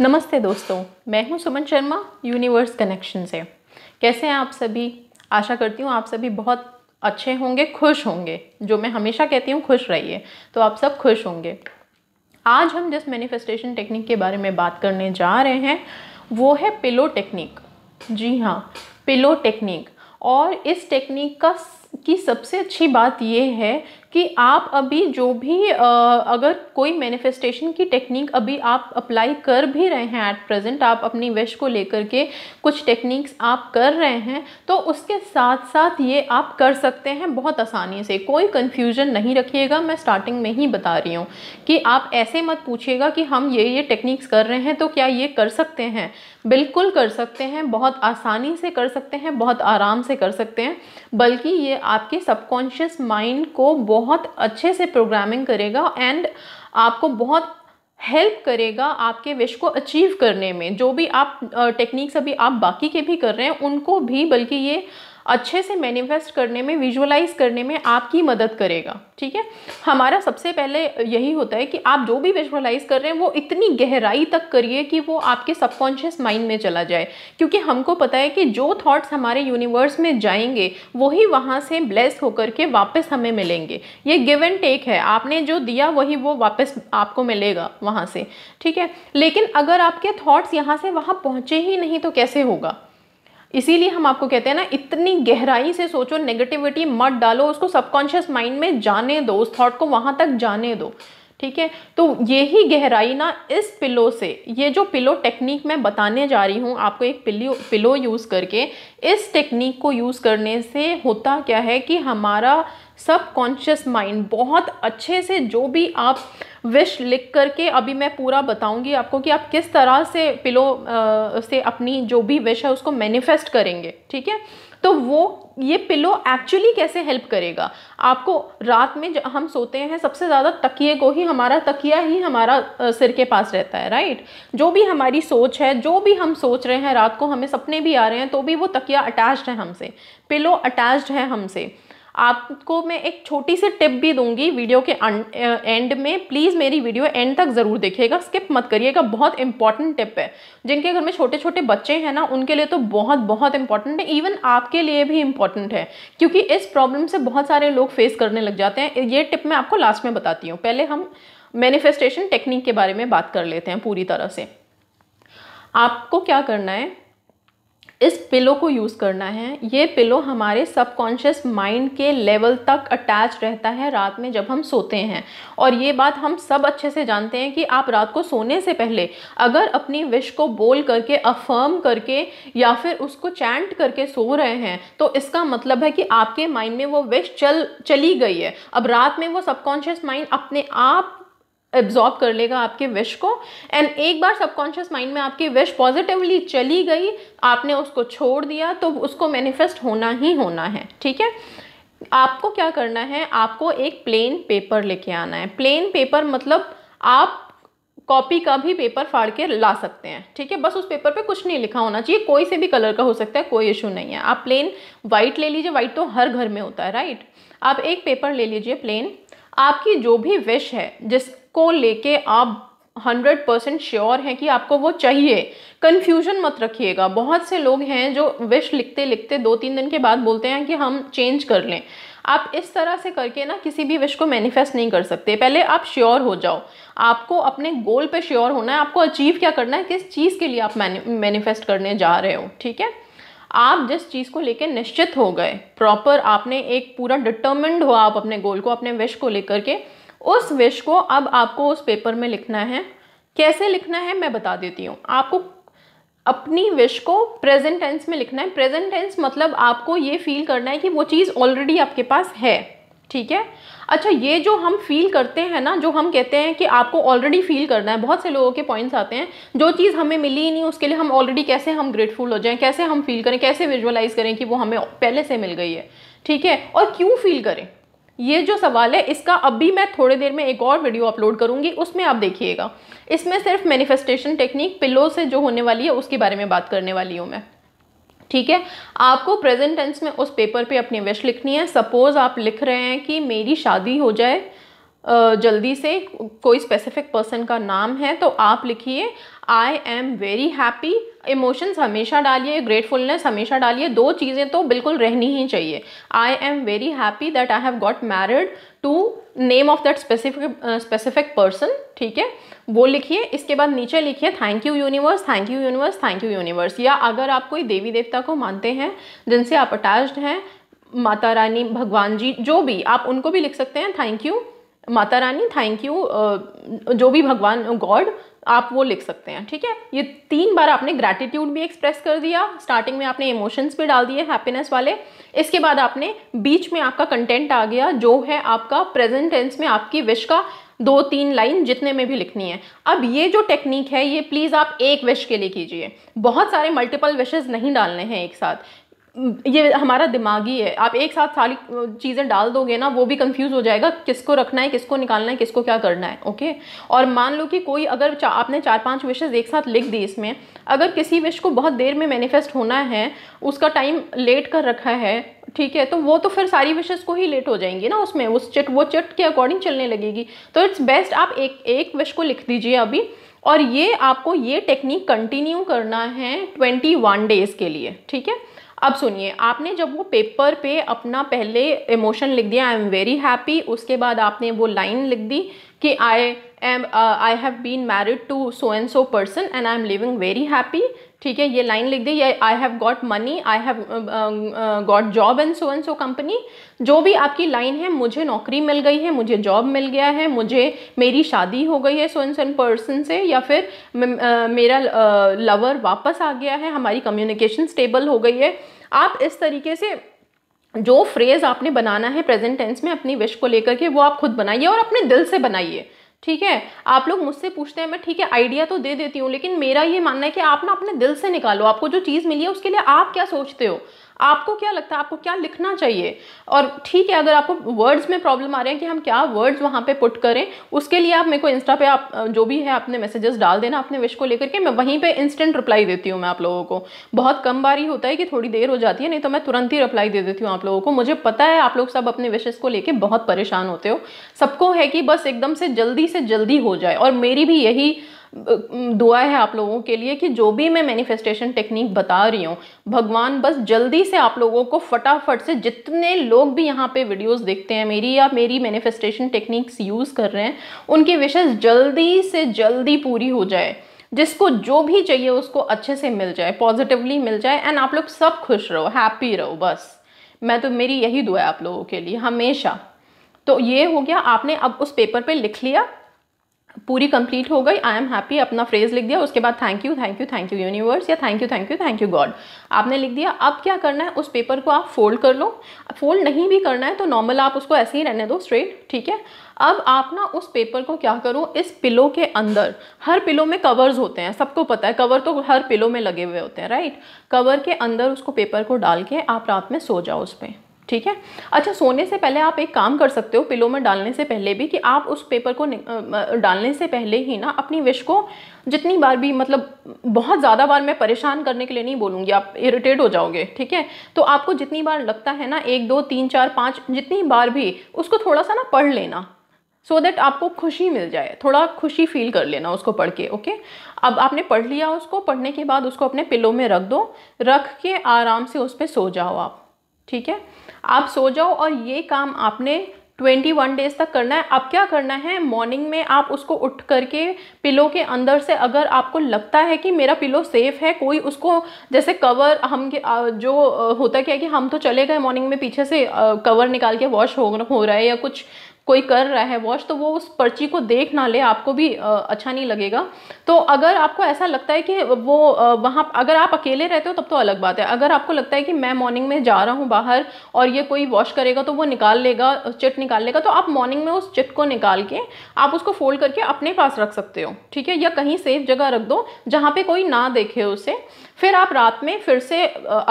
नमस्ते दोस्तों मैं हूं सुमन शर्मा यूनिवर्स कनेक्शन से कैसे हैं आप सभी आशा करती हूं आप सभी बहुत अच्छे होंगे खुश होंगे जो मैं हमेशा कहती हूं खुश रहिए तो आप सब खुश होंगे आज हम जिस मैनिफेस्टेशन टेक्निक के बारे में बात करने जा रहे हैं वो है पिलो टेक्निक जी हाँ पिलो टेक्निक और इस टेक्निक का की सबसे अच्छी बात यह है कि आप अभी जो भी अगर कोई मैनिफेस्टेशन की टेक्निक अभी आप अप्लाई कर भी रहे हैं एट प्रेजेंट आप अपनी विश को लेकर के कुछ टेक्निक्स आप कर रहे हैं तो उसके साथ साथ ये आप कर सकते हैं बहुत आसानी से कोई कन्फ्यूजन नहीं रखिएगा मैं स्टार्टिंग में ही बता रही हूँ कि आप ऐसे मत पूछिएगा कि हम ये ये टेक्निक्स कर रहे हैं तो क्या ये कर सकते हैं बिल्कुल कर सकते हैं बहुत आसानी से कर सकते हैं बहुत आराम से कर सकते हैं बल्कि ये आपके सबकॉन्शियस माइंड को बहुत अच्छे से प्रोग्रामिंग करेगा एंड आपको बहुत हेल्प करेगा आपके विश को अचीव करने में जो भी आप टेक्निक्स अभी आप बाकी के भी कर रहे हैं उनको भी बल्कि ये अच्छे से मैनिफेस्ट करने में विजुअलाइज करने में आपकी मदद करेगा ठीक है हमारा सबसे पहले यही होता है कि आप जो भी विजुअलाइज कर रहे हैं वो इतनी गहराई तक करिए कि वो आपके सबकॉन्शियस माइंड में चला जाए क्योंकि हमको पता है कि जो थॉट्स हमारे यूनिवर्स में जाएंगे वही वहाँ से ब्लेस होकर के वापस हमें मिलेंगे ये गिव एंड टेक है आपने जो दिया वही वो वापस आपको मिलेगा वहाँ से ठीक है लेकिन अगर आपके थॉट्स यहाँ से वहाँ पहुँचे ही नहीं तो कैसे होगा इसीलिए हम आपको कहते हैं ना इतनी गहराई से सोचो नेगेटिविटी मत डालो उसको सबकॉन्शियस माइंड में जाने दो उस थॉट को वहाँ तक जाने दो ठीक है तो ये ही गहराई ना इस पिलो से ये जो पिलो टेक्निक मैं बताने जा रही हूँ आपको एक पिलो पिलो यूज़ करके इस टेक्निक को यूज़ करने से होता क्या है कि हमारा सब कॉन्शियस माइंड बहुत अच्छे से जो भी आप विश लिख करके अभी मैं पूरा बताऊंगी आपको कि आप किस तरह से पिलो आ, से अपनी जो भी विश है उसको मैनिफेस्ट करेंगे ठीक है तो वो ये पिलो एक्चुअली कैसे हेल्प करेगा आपको रात में हम सोते हैं सबसे ज़्यादा तकिए को ही हमारा तकिया ही हमारा सिर के पास रहता है राइट जो भी हमारी सोच है जो भी हम सोच रहे हैं रात को हमें सपने भी आ रहे हैं तो भी वो तकिया अटैच्ड है हमसे पिलो अटैच्ड है हमसे आपको मैं एक छोटी सी टिप भी दूंगी वीडियो के एंड अं, में प्लीज़ मेरी वीडियो एंड तक ज़रूर देखिएगा स्किप मत करिएगा बहुत इंपॉर्टेंट टिप है जिनके घर में छोटे छोटे बच्चे हैं ना उनके लिए तो बहुत बहुत इंपॉर्टेंट है इवन आपके लिए भी इंपॉर्टेंट है क्योंकि इस प्रॉब्लम से बहुत सारे लोग फेस करने लग जाते हैं ये टिप मैं आपको लास्ट में बताती हूँ पहले हम मैनिफेस्टेशन टेक्निक के बारे में बात कर लेते हैं पूरी तरह से आपको क्या करना है इस पिलो को यूज़ करना है ये पिलो हमारे सबकॉन्शियस माइंड के लेवल तक अटैच रहता है रात में जब हम सोते हैं और ये बात हम सब अच्छे से जानते हैं कि आप रात को सोने से पहले अगर अपनी विश को बोल करके अफर्म करके या फिर उसको चैंट करके सो रहे हैं तो इसका मतलब है कि आपके माइंड में वो विश चल चली गई है अब रात में वो सबकॉन्शियस माइंड अपने आप एब्जॉर्ब कर लेगा आपके विश को एंड एक बार सबकॉन्शियस माइंड में आपकी विश पॉजिटिवली चली गई आपने उसको छोड़ दिया तो उसको मैनिफेस्ट होना ही होना है ठीक है आपको क्या करना है आपको एक प्लेन पेपर लेके आना है प्लेन पेपर मतलब आप कॉपी का भी पेपर फाड़ के ला सकते हैं ठीक है बस उस पेपर पे कुछ नहीं लिखा होना चाहिए कोई से भी कलर का हो सकता है कोई इशू नहीं है आप प्लेन वाइट ले लीजिए वाइट तो हर घर में होता है राइट आप एक पेपर ले लीजिए प्लेन आपकी जो भी विश है जिस को लेके आप हंड्रेड परसेंट श्योर हैं कि आपको वो चाहिए कन्फ्यूजन मत रखिएगा बहुत से लोग हैं जो विश लिखते लिखते दो तीन दिन के बाद बोलते हैं कि हम चेंज कर लें आप इस तरह से करके ना किसी भी विश को मैनिफेस्ट नहीं कर सकते पहले आप श्योर हो जाओ आपको अपने गोल पे श्योर होना है आपको अचीव क्या करना है किस चीज़ के लिए आप मैनिफेस्ट करने जा रहे हो ठीक है आप जिस चीज़ को लेकर निश्चित हो गए प्रॉपर आपने एक पूरा डिटर्मेंड हो आप अपने गोल को अपने विश को लेकर के उस विश को अब आपको उस पेपर में लिखना है कैसे लिखना है मैं बता देती हूँ आपको अपनी विश को प्रेजेंट टेंस में लिखना है प्रेजेंट टेंस मतलब आपको ये फील करना है कि वो चीज़ ऑलरेडी आपके पास है ठीक है अच्छा ये जो हम फील करते हैं ना जो हम कहते हैं कि आपको ऑलरेडी फील करना है बहुत से लोगों के पॉइंट्स आते हैं जो चीज़ हमें मिली ही नहीं उसके लिए हम ऑलरेडी कैसे हम ग्रेटफुल हो जाएं कैसे हम फील करें कैसे विजुअलाइज़ करें कि वो हमें पहले से मिल गई है ठीक है और क्यों फील करें ये जो सवाल है इसका अभी मैं थोड़ी देर में एक और वीडियो अपलोड करूँगी उसमें आप देखिएगा इसमें सिर्फ मैनिफेस्टेशन टेक्निक पिलो से जो होने वाली है उसके बारे में बात करने वाली हूँ मैं ठीक है आपको प्रेजेंट टेंस में उस पेपर पे अपनी विश लिखनी है सपोज़ आप लिख रहे हैं कि मेरी शादी हो जाए जल्दी से कोई स्पेसिफिक पर्सन का नाम है तो आप लिखिए I am very happy emotions हमेशा डालिए ग्रेटफुलनेस हमेशा डालिए दो चीज़ें तो बिल्कुल रहनी ही चाहिए I am very happy that I have got married to name of that specific specific person ठीक है वो लिखिए इसके बाद नीचे लिखिए thank you universe thank you universe thank you universe या अगर आप कोई देवी देवता को मानते हैं जिनसे आप अटैच्ड हैं माता रानी भगवान जी जो भी आप उनको भी लिख सकते हैं थैंक यू माता रानी थैंक यू जो भी भगवान गॉड आप वो लिख सकते हैं ठीक है ये तीन बार आपने ग्रैटिट्यूड भी एक्सप्रेस कर दिया स्टार्टिंग में आपने इमोशंस भी डाल दिए हैप्पीनेस वाले इसके बाद आपने बीच में आपका कंटेंट आ गया जो है आपका प्रेजेंट टेंस में आपकी विश का दो तीन लाइन जितने में भी लिखनी है अब ये जो टेक्निक है ये प्लीज़ आप एक विश के लिए कीजिए बहुत सारे मल्टीपल विशेज़ नहीं डालने हैं एक साथ ये हमारा दिमाग ही है आप एक साथ सारी चीज़ें डाल दोगे ना वो भी कंफ्यूज हो जाएगा किसको रखना है किसको निकालना है किसको क्या करना है ओके और मान लो कि कोई अगर चा, आपने चार पांच विशेज़ एक साथ लिख दी इसमें अगर किसी विश को बहुत देर में मैनिफेस्ट होना है उसका टाइम लेट कर रखा है ठीक है तो वो तो फिर सारी विशेज़ को ही लेट हो जाएंगी ना उसमें उस चिट वो चिट के अकॉर्डिंग चलने लगेगी तो इट्स बेस्ट आप एक एक विश को लिख दीजिए अभी और ये आपको ये टेक्निक कंटिन्यू करना है ट्वेंटी वन डेज़ के लिए ठीक है अब सुनिए आपने जब वो पेपर पे अपना पहले इमोशन लिख दिया आई एम वेरी हैप्पी उसके बाद आपने वो लाइन लिख दी कि I am I have been married to so and so person and I am living very happy ठीक है ये लाइन लिख दी ये I have got money I have got job and so and so company जो भी आपकी line है मुझे नौकरी मिल गई है मुझे जॉब मिल गया है मुझे मेरी शादी हो गई है सो एंड सो पर्सन से या फिर uh, मेरा लवर uh, वापस आ गया है हमारी कम्युनिकेशन स्टेबल हो गई है आप इस तरीके से जो फ्रेज़ आपने बनाना है प्रेजेंट टेंस में अपनी विश को लेकर के वो आप खुद बनाइए और अपने दिल से बनाइए ठीक है आप लोग मुझसे पूछते हैं मैं ठीक है आइडिया तो दे देती हूँ लेकिन मेरा ये मानना है कि आप ना अपने दिल से निकालो आपको जो चीज़ मिली है उसके लिए आप क्या सोचते हो आपको क्या लगता है आपको क्या लिखना चाहिए और ठीक है अगर आपको वर्ड्स में प्रॉब्लम आ रहे हैं कि हम क्या वर्ड्स वहाँ पे पुट करें उसके लिए आप मेरे को इंस्टा पे आप जो भी है अपने मैसेजेस डाल देना अपने विश को लेकर के मैं वहीं पे इंस्टेंट रिप्लाई देती हूँ मैं आप लोगों को बहुत कम बार ही होता है कि थोड़ी देर हो जाती है नहीं तो मैं तुरंत ही रिप्लाई दे देती हूँ आप लोगों को मुझे पता है आप लोग सब अपने विशेज़ को लेकर बहुत परेशान होते हो सबको है कि बस एकदम से जल्दी से जल्दी हो जाए और मेरी भी यही दुआ है आप लोगों के लिए कि जो भी मैं मैनिफेस्टेशन टेक्निक बता रही हूँ भगवान बस जल्दी से आप लोगों को फटाफट से जितने लोग भी यहाँ पे वीडियोस देखते हैं मेरी या मेरी मैनिफेस्टेशन टेक्निक्स यूज़ कर रहे हैं उनकी विशेष जल्दी से जल्दी पूरी हो जाए जिसको जो भी चाहिए उसको अच्छे से मिल जाए पॉजिटिवली मिल जाए एंड आप लोग सब खुश रहो हैप्पी रहो बस मैं तो मेरी यही दुआ है आप लोगों के लिए हमेशा तो ये हो गया आपने अब उस पेपर पे लिख लिया पूरी कंप्लीट हो गई आई एम हैप्पी अपना फ्रेज लिख दिया उसके बाद thank you thank you thank you universe या thank you thank you thank you God आपने लिख दिया अब क्या करना है उस पेपर को आप फोल्ड कर लो फोल्ड नहीं भी करना है तो नॉर्मल आप उसको ऐसे ही रहने दो स्ट्रेट ठीक है अब आप ना उस पेपर को क्या करो इस पिलो के अंदर हर पिलो में कवर्स होते हैं सबको पता है कवर तो हर पिलो में लगे हुए होते हैं राइट कवर के अंदर उसको पेपर को डाल के आप रात में सो जाओ उस पर ठीक है अच्छा सोने से पहले आप एक काम कर सकते हो पिलो में डालने से पहले भी कि आप उस पेपर को डालने से पहले ही ना अपनी विश को जितनी बार भी मतलब बहुत ज़्यादा बार मैं परेशान करने के लिए नहीं बोलूँगी आप इरिटेट हो जाओगे ठीक है तो आपको जितनी बार लगता है ना एक दो तीन चार पाँच जितनी बार भी उसको थोड़ा सा ना पढ़ लेना सो so दैट आपको खुशी मिल जाए थोड़ा खुशी फील कर लेना उसको पढ़ के ओके okay? अब आपने पढ़ लिया उसको पढ़ने के बाद उसको अपने पिलो में रख दो रख के आराम से उस पर सो जाओ आप ठीक है आप सो जाओ और ये काम आपने ट्वेंटी वन डेज तक करना है अब क्या करना है मॉर्निंग में आप उसको उठ करके पिलो के अंदर से अगर आपको लगता है कि मेरा पिलो सेफ़ है कोई उसको जैसे कवर हम जो होता क्या है कि हम तो चले गए मॉर्निंग में पीछे से कवर निकाल के वॉश हो हो रहा है या कुछ कोई कर रहा है वॉश तो वो उस पर्ची को देख ना ले आपको भी अच्छा नहीं लगेगा तो अगर आपको ऐसा लगता है कि वो वहाँ अगर आप अकेले रहते हो तब तो अलग बात है अगर आपको लगता है कि मैं मॉर्निंग में जा रहा हूँ बाहर और ये कोई वॉश करेगा तो वो निकाल लेगा चिट निकाल लेगा तो आप मॉर्निंग में उस चिट को निकाल के आप उसको फोल्ड करके अपने पास रख सकते हो ठीक है या कहीं सेफ जगह रख दो जहाँ पर कोई ना देखे उसे फिर आप रात में फिर से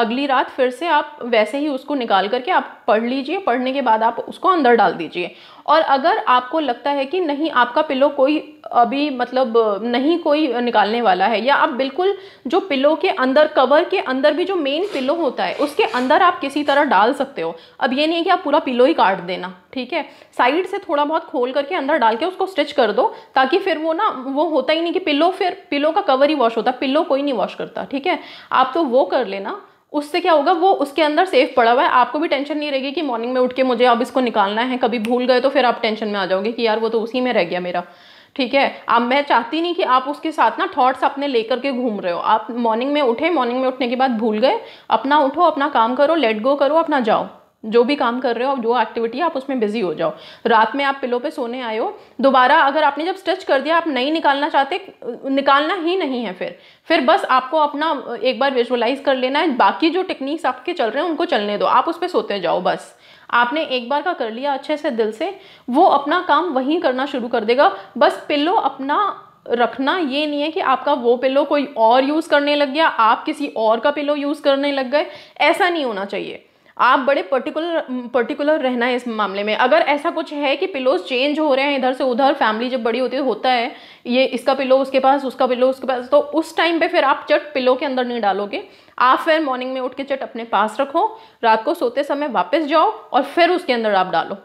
अगली रात फिर से आप वैसे ही उसको निकाल करके आप पढ़ लीजिए पढ़ने के बाद आप उसको अंदर डाल दीजिए और अगर आपको लगता है कि नहीं आपका पिलो कोई अभी मतलब नहीं कोई निकालने वाला है या आप बिल्कुल जो पिलो के अंदर कवर के अंदर भी जो मेन पिलो होता है उसके अंदर आप किसी तरह डाल सकते हो अब ये नहीं है कि आप पूरा पिलो ही काट देना ठीक है साइड से थोड़ा बहुत खोल करके अंदर डाल के उसको स्टिच कर दो ताकि फिर वो ना वो होता ही नहीं कि पिलो फिर पिलो का कवर ही वॉश होता पिलो कोई नहीं वॉश करता ठीक है आप तो वो कर लेना उससे क्या होगा वो उसके अंदर सेफ पड़ा हुआ है आपको भी टेंशन नहीं रहेगी कि मॉर्निंग में उठ के मुझे अब इसको निकालना है कभी भूल गए तो फिर आप टेंशन में आ जाओगे कि यार वो तो उसी में रह गया मेरा ठीक है अब मैं चाहती नहीं कि आप उसके साथ ना थॉट्स अपने लेकर के घूम रहे हो आप मॉर्निंग में उठे मॉर्निंग में उठने के बाद भूल गए अपना उठो अपना काम करो लेट गो करो अपना जाओ जो भी काम कर रहे हो जो एक्टिविटी आप उसमें बिजी हो जाओ रात में आप पिलो पे सोने आए हो दोबारा अगर आपने जब स्ट्रेच कर दिया आप नहीं निकालना चाहते निकालना ही नहीं है फिर फिर बस आपको अपना एक बार विजुअलाइज कर लेना है बाकी जो टेक्निक्स आपके चल रहे हैं उनको चलने दो आप उस पर सोते जाओ बस आपने एक बार का कर लिया अच्छे से दिल से वो अपना काम वहीं करना शुरू कर देगा बस पिल्लो अपना रखना ये नहीं है कि आपका वो पिल्लो कोई और यूज़ करने लग गया आप किसी और का पिल्लो यूज़ करने लग गए ऐसा नहीं होना चाहिए आप बड़े पर्टिकुलर पर्टिकुलर रहना है इस मामले में अगर ऐसा कुछ है कि पिलोज चेंज हो रहे हैं इधर से उधर फैमिली जब बड़ी होती है होता है ये इसका पिलो उसके पास उसका पिलो उसके पास तो उस टाइम पे फिर आप चट पिलो के अंदर नहीं डालोगे आप फिर मॉर्निंग में उठ के चट अपने पास रखो रात को सोते समय वापस जाओ और फिर उसके अंदर आप डालो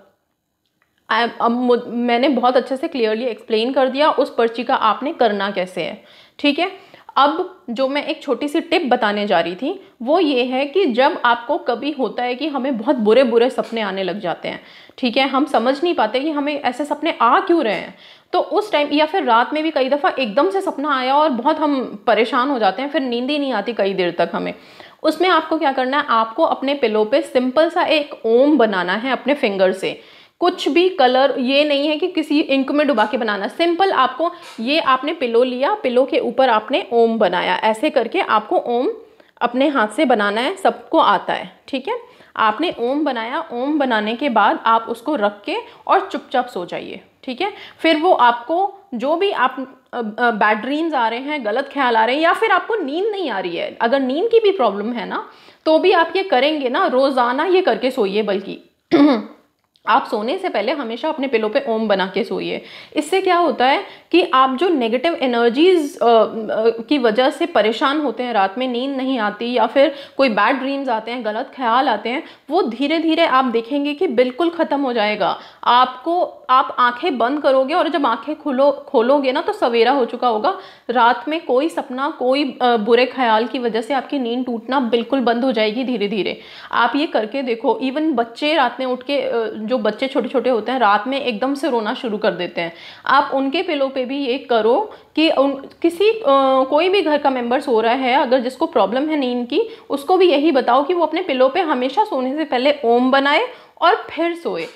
अब मैंने बहुत अच्छे से क्लियरली एक्सप्लेन कर दिया उस पर्ची का आपने करना कैसे है ठीक है अब जो मैं एक छोटी सी टिप बताने जा रही थी वो ये है कि जब आपको कभी होता है कि हमें बहुत बुरे बुरे सपने आने लग जाते हैं ठीक है हम समझ नहीं पाते कि हमें ऐसे सपने आ क्यों रहे हैं तो उस टाइम या फिर रात में भी कई दफ़ा एकदम से सपना आया और बहुत हम परेशान हो जाते हैं फिर नींद ही नहीं आती कई देर तक हमें उसमें आपको क्या करना है आपको अपने पिलो पे सिंपल सा एक ओम बनाना है अपने फिंगर से कुछ भी कलर ये नहीं है कि किसी इंक में डुबा के बनाना सिंपल आपको ये आपने पिलो लिया पिलो के ऊपर आपने ओम बनाया ऐसे करके आपको ओम अपने हाथ से बनाना है सबको आता है ठीक है आपने ओम बनाया ओम बनाने के बाद आप उसको रख के और चुपचाप सो जाइए ठीक है फिर वो आपको जो भी आप बैड ड्रीम्स आ रहे हैं गलत ख्याल आ रहे हैं या फिर आपको नींद नहीं आ रही है अगर नींद की भी प्रॉब्लम है ना तो भी आप ये करेंगे ना रोज़ाना ये करके सोइए बल्कि आप सोने से पहले हमेशा अपने पिलो पे ओम बना के सोइए इससे क्या होता है कि आप जो नेगेटिव एनर्जीज की वजह से परेशान होते हैं रात में नींद नहीं आती या फिर कोई बैड ड्रीम्स आते हैं गलत ख्याल आते हैं वो धीरे धीरे आप देखेंगे कि बिल्कुल ख़त्म हो जाएगा आपको आप आंखें बंद करोगे और जब आंखें खुलो खोलोगे ना तो सवेरा हो चुका होगा रात में कोई सपना कोई बुरे ख्याल की वजह से आपकी नींद टूटना बिल्कुल बंद हो जाएगी धीरे धीरे आप ये करके देखो इवन बच्चे रात में उठ के जो बच्चे छोटे छोटे होते हैं रात में एकदम से रोना शुरू कर देते हैं आप उनके पिलों पे पे भी ये करो कि उन किसी आ, कोई भी घर का मेंबर सो रहा है अगर जिसको प्रॉब्लम है नींद की उसको भी यही बताओ कि वो अपने पिलो पे हमेशा सोने से पहले ओम बनाए और फिर सोए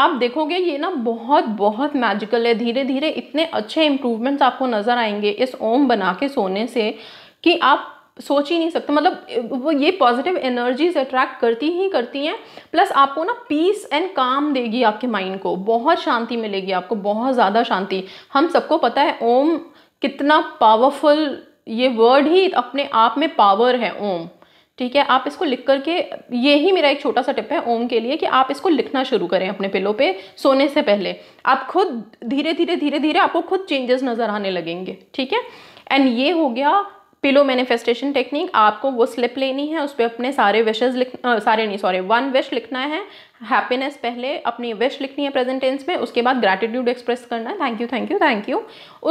आप देखोगे ये ना बहुत बहुत मैजिकल है धीरे धीरे इतने अच्छे इम्प्रूवमेंट्स आपको नज़र आएंगे इस ओम बना के सोने से कि आप सोच ही नहीं सकते मतलब वो ये पॉजिटिव एनर्जीज अट्रैक्ट करती ही करती हैं प्लस आपको ना पीस एंड काम देगी आपके माइंड को बहुत शांति मिलेगी आपको बहुत ज़्यादा शांति हम सबको पता है ओम कितना पावरफुल ये वर्ड ही अपने आप में पावर है ओम ठीक है आप इसको लिख करके ये ही मेरा एक छोटा सा टिप है ओम के लिए कि आप इसको लिखना शुरू करें अपने पिलो पे सोने से पहले आप खुद धीरे धीरे धीरे धीरे आपको खुद चेंजेस नज़र आने लगेंगे ठीक है एंड ये हो गया पिलो मैनिफेस्टेशन टेक्निक आपको वो स्लिप लेनी है उस पर अपने सारे विशेज लिख आ, सारे नहीं सॉरी वन विश लिखना है हैप्पीनेस पहले अपनी विश लिखनी है प्रेजेंट टेंस में उसके बाद ग्रेटिट्यूड एक्सप्रेस करना है thank you thank you thank you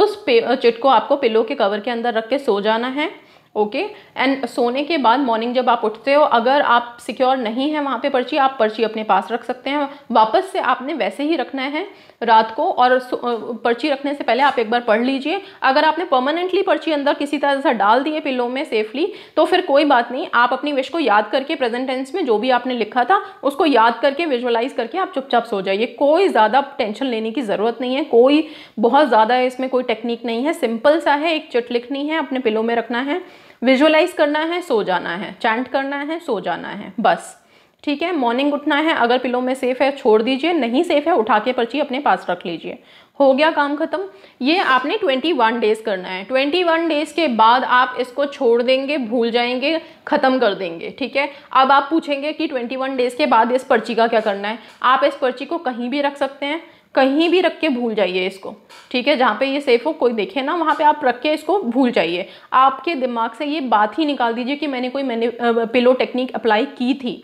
उस चिट को आपको पिलो के कवर के अंदर रख के सो जाना है ओके एंड सोने के बाद मॉर्निंग जब आप उठते हो अगर आप सिक्योर नहीं है वहाँ पे पर्ची आप पर्ची अपने पास रख सकते हैं वापस से आपने वैसे ही रखना है रात को और पर्ची रखने से पहले आप एक बार पढ़ लीजिए अगर आपने परमानेंटली पर्ची अंदर किसी तरह से डाल दिए पिलो में सेफली तो फिर कोई बात नहीं आप अपनी विश को याद करके प्रेजेंट टेंस में जो भी आपने लिखा था उसको याद करके विजुअलाइज करके आप चुपचाप सो जाइए कोई ज़्यादा टेंशन लेने की ज़रूरत नहीं है कोई बहुत ज़्यादा इसमें कोई टेक्निक नहीं है सिंपल सा है एक चिट लिखनी है अपने पिलो में रखना है विजुअलाइज करना है सो जाना है चैंट करना है सो जाना है बस ठीक है मॉर्निंग उठना है अगर पिलो में सेफ़ है छोड़ दीजिए नहीं सेफ़ है उठा के पर्ची अपने पास रख लीजिए हो गया काम ख़त्म ये आपने 21 डेज़ करना है 21 डेज़ के बाद आप इसको छोड़ देंगे भूल जाएंगे ख़त्म कर देंगे ठीक है अब आप पूछेंगे कि 21 डेज़ के बाद इस पर्ची का क्या करना है आप इस पर्ची को कहीं भी रख सकते हैं कहीं भी रख के भूल जाइए इसको ठीक है जहाँ पे ये सेफ हो कोई देखे ना वहाँ पे आप रख के इसको भूल जाइए आपके दिमाग से ये बात ही निकाल दीजिए कि मैंने कोई मैंने पिलो टेक्निक अप्लाई की थी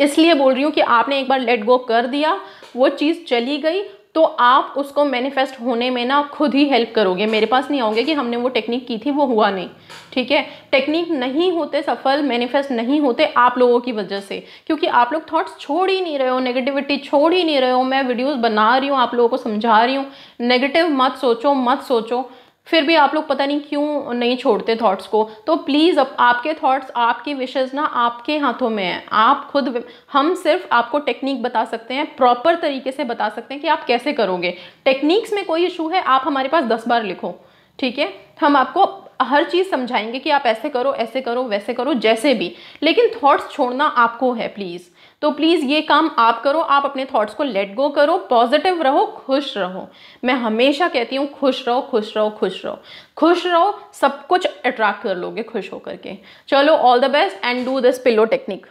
इसलिए बोल रही हूँ कि आपने एक बार लेट गो कर दिया वो चीज़ चली गई तो आप उसको मैनिफेस्ट होने में ना खुद ही हेल्प करोगे मेरे पास नहीं आओगे कि हमने वो टेक्निक की थी वो हुआ नहीं ठीक है टेक्निक नहीं होते सफल मैनिफेस्ट नहीं होते आप लोगों की वजह से क्योंकि आप लोग थॉट्स छोड़ ही नहीं रहे हो नेगेटिविटी छोड़ ही नहीं रहे हो मैं वीडियोज़ बना रही हूँ आप लोगों को समझा रही हूँ नेगेटिव मत सोचो मत सोचो फिर भी आप लोग पता नहीं क्यों नहीं छोड़ते थॉट्स को तो प्लीज़ अब आपके थॉट्स आपकी विशेज़ ना आपके हाथों में है आप खुद हम सिर्फ आपको टेक्निक बता सकते हैं प्रॉपर तरीके से बता सकते हैं कि आप कैसे करोगे टेक्निक्स में कोई इशू है आप हमारे पास दस बार लिखो ठीक है हम आपको हर चीज़ समझाएंगे कि आप ऐसे करो ऐसे करो वैसे करो जैसे भी लेकिन थाट्स छोड़ना आपको है प्लीज़ तो प्लीज़ ये काम आप करो आप अपने थॉट्स को लेट गो करो पॉजिटिव रहो खुश रहो मैं हमेशा कहती हूँ खुश रहो खुश रहो खुश रहो खुश रहो सब कुछ अट्रैक्ट कर लोगे खुश होकर के चलो all the best and do this pillow technique